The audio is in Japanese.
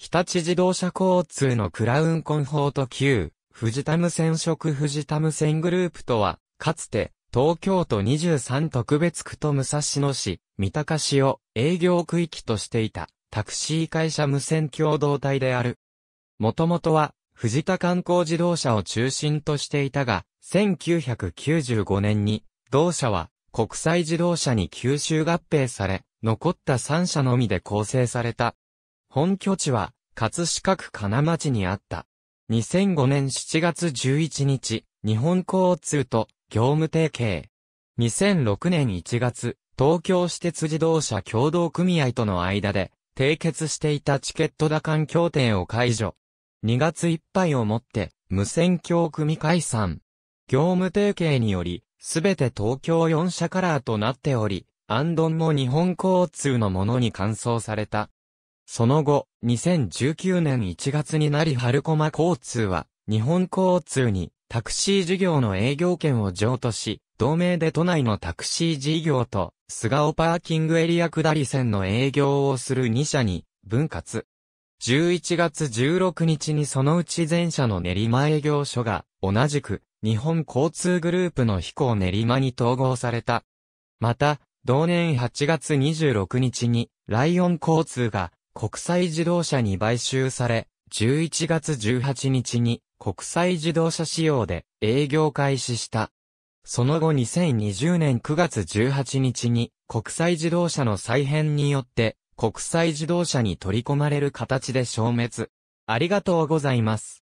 日立自動車交通のクラウンコンフォート級、富士タム線食富士タム線グループとは、かつて、東京都23特別区と武蔵野市、三鷹市を営業区域としていた、タクシー会社無線共同体である。もともとは、藤田観光自動車を中心としていたが、1995年に、同社は国際自動車に吸収合併され、残った3社のみで構成された。本拠地は、葛飾区金町にあった。2005年7月11日、日本交通と業務提携。2006年1月、東京私鉄自動車協同組合との間で、締結していたチケット打艦協定を解除。2月いっぱいをもって、無線協組解散。業務提携により、すべて東京4社カラーとなっており、アンドンも日本交通のものに換装された。その後、2019年1月になり春駒交通は、日本交通にタクシー事業の営業権を譲渡し、同盟で都内のタクシー事業と、菅尾パーキングエリア下り線の営業をする2社に分割。11月16日にそのうち全社の練馬営業所が、同じく、日本交通グループの飛行練馬に統合された。また、同年8月26日に、ライオン交通が、国際自動車に買収され、11月18日に国際自動車仕様で営業開始した。その後2020年9月18日に国際自動車の再編によって国際自動車に取り込まれる形で消滅。ありがとうございます。